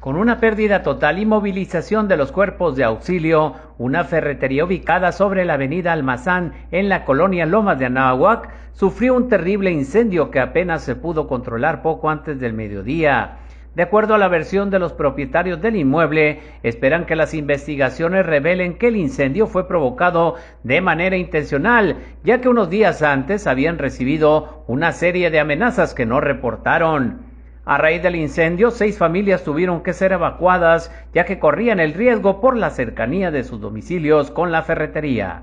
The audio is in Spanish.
Con una pérdida total y movilización de los cuerpos de auxilio, una ferretería ubicada sobre la avenida Almazán en la colonia Lomas de Anahuac sufrió un terrible incendio que apenas se pudo controlar poco antes del mediodía. De acuerdo a la versión de los propietarios del inmueble, esperan que las investigaciones revelen que el incendio fue provocado de manera intencional, ya que unos días antes habían recibido una serie de amenazas que no reportaron. A raíz del incendio, seis familias tuvieron que ser evacuadas ya que corrían el riesgo por la cercanía de sus domicilios con la ferretería.